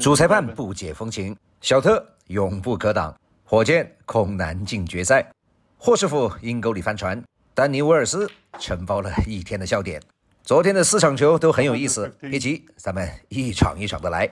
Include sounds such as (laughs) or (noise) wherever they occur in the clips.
主裁判不解风情，小特永不可挡，火箭恐难进决赛。霍师傅阴沟里翻船，丹尼威尔斯承包了一天的笑点。昨天的四场球都很有意思，别急，咱们一场一场的来。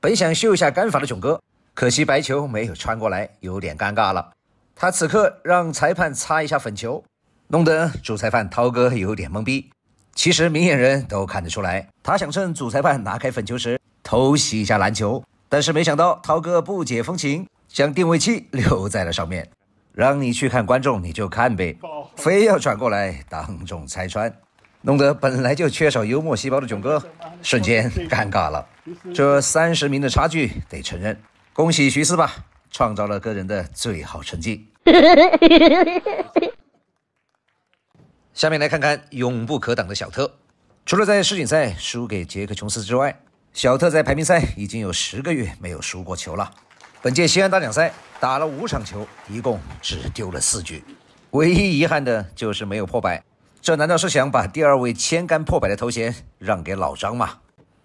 本想秀一下杆法的囧哥，可惜白球没有穿过来，有点尴尬了。他此刻让裁判擦一下粉球，弄得主裁判涛哥有点懵逼。其实明眼人都看得出来，他想趁主裁判拿开粉球时。偷袭一下篮球，但是没想到涛哥不解风情，将定位器留在了上面，让你去看观众，你就看呗，非要转过来当众拆穿，弄得本来就缺少幽默细胞的囧哥 (laughs) 瞬间尴尬了。这三十名的差距得承认，恭喜徐四吧，创造了个人的最好成绩。(laughs) 下面来看看永不可挡的小特，除了在世锦赛输给杰克琼斯之外。小特在排名赛已经有十个月没有输过球了。本届西安大奖赛打了五场球，一共只丢了四局，唯一遗憾的就是没有破百。这难道是想把第二位千杆破百的头衔让给老张吗？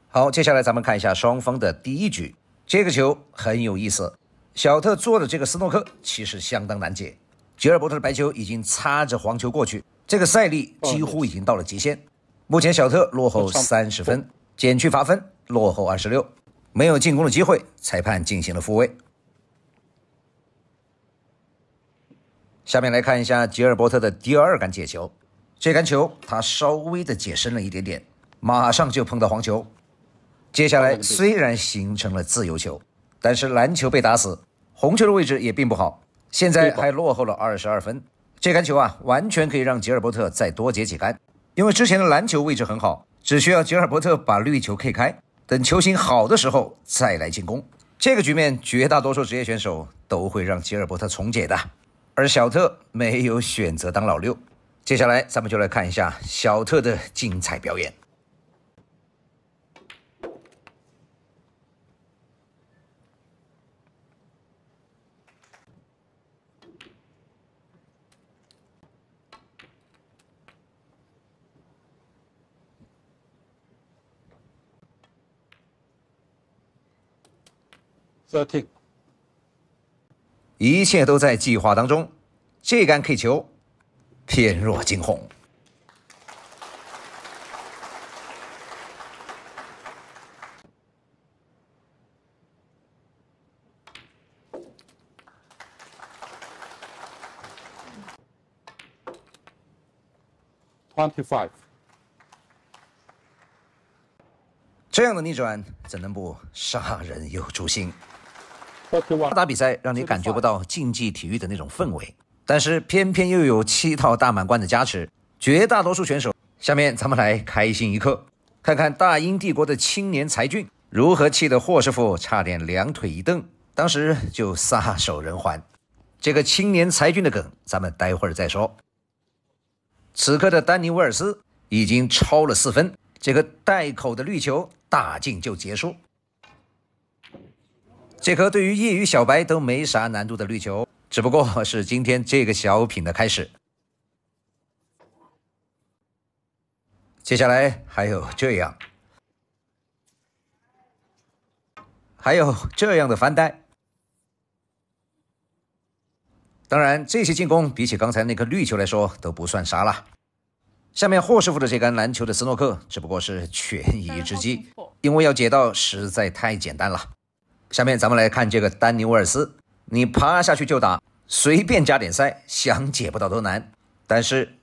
好，接下来咱们看一下双方的第一局。这个球很有意思，小特做的这个斯诺克其实相当难解。吉尔伯特的白球已经擦着黄球过去，这个赛力几乎已经到了极限。目前小特落后三十分，减去罚分。落后二十六，没有进攻的机会，裁判进行了复位。下面来看一下吉尔伯特的第二杆解球，这杆球他稍微的解深了一点点，马上就碰到黄球。接下来虽然形成了自由球，但是蓝球被打死，红球的位置也并不好，现在还落后了二十二分。这杆球啊，完全可以让吉尔伯特再多解几杆，因为之前的篮球位置很好，只需要吉尔伯特把绿球 K 开。等球形好的时候再来进攻，这个局面绝大多数职业选手都会让吉尔伯特重解的，而小特没有选择当老六。接下来咱们就来看一下小特的精彩表演。t h 一切都在计划当中。这杆 K 球，偏若惊鸿。Twenty-five，这样的逆转怎能不杀人又诛心？他打比赛，让你感觉不到竞技体育的那种氛围。但是偏偏又有七套大满贯的加持，绝大多数选手。下面咱们来开心一刻，看看大英帝国的青年才俊如何气得霍师傅差点两腿一蹬，当时就撒手人寰。这个青年才俊的梗，咱们待会儿再说。此刻的丹尼·威尔斯已经超了四分，这个带口的绿球打进就结束。这颗对于业余小白都没啥难度的绿球，只不过 (laughs) 是今天这个小品的开始。接下来还有这样，还有这样的翻袋。当然，这些进攻比起刚才那颗绿球来说都不算啥了。下面霍师傅的这杆篮球的斯诺克，只不过是权宜之计，因为要解到实在太简单了。下面咱们来看这个丹尼·沃尔斯，你趴下去就打，随便加点塞，想解不到都难。但是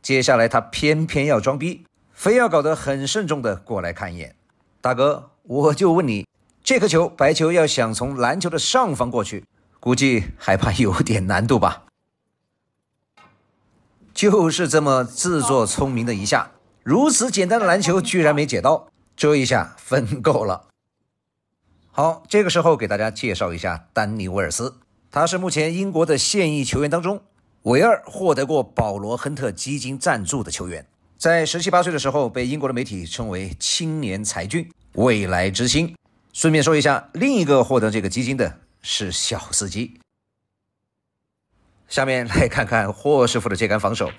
接下来他偏偏要装逼，非要搞得很慎重的过来看一眼。大哥，我就问你，这颗球白球要想从篮球的上方过去，估计还怕有点难度吧？就是这么自作聪明的一下，如此简单的篮球居然没解到，这一下分够了。好，这个时候给大家介绍一下丹尼·威尔斯，他是目前英国的现役球员当中唯二获得过保罗·亨特基金赞助的球员。在十七八岁的时候，被英国的媒体称为青年才俊、未来之星。顺便说一下，另一个获得这个基金的是小司机。下面来看看霍师傅的这杆防守。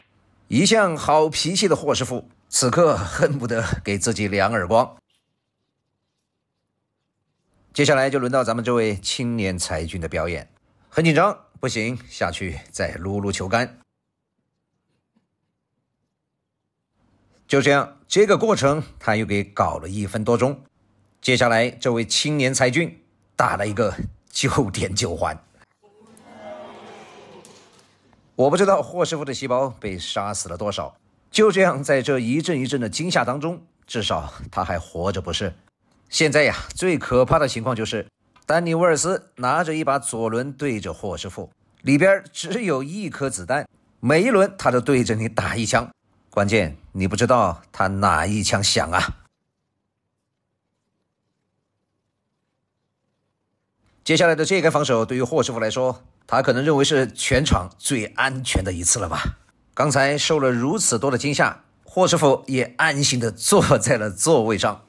一向好脾气的霍师傅，此刻恨不得给自己两耳光。接下来就轮到咱们这位青年才俊的表演，很紧张，不行，下去再撸撸球杆。就这样，这个过程他又给搞了一分多钟。接下来，这位青年才俊打了一个九点九环。我不知道霍师傅的细胞被杀死了多少。就这样，在这一阵一阵的惊吓当中，至少他还活着，不是？现在呀，最可怕的情况就是，丹尼沃尔斯拿着一把左轮对着霍师傅，里边只有一颗子弹，每一轮他都对着你打一枪，关键你不知道他哪一枪响啊！接下来的这个防守，对于霍师傅来说，他可能认为是全场最安全的一次了吧。刚才受了如此多的惊吓，霍师傅也安心的坐在了座位上。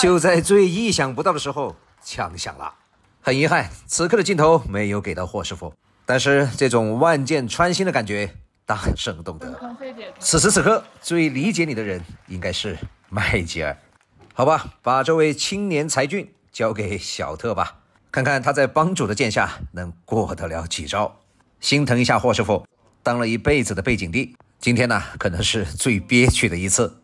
就在最意想不到的时候，枪响了。很遗憾，此刻的镜头没有给到霍师傅，但是这种万箭穿心的感觉，大圣懂得。此时此刻，最理解你的人应该是麦吉尔，好吧，把这位青年才俊交给小特吧，看看他在帮主的剑下能过得了几招。心疼一下霍师傅，当了一辈子的背景帝，今天呢，可能是最憋屈的一次。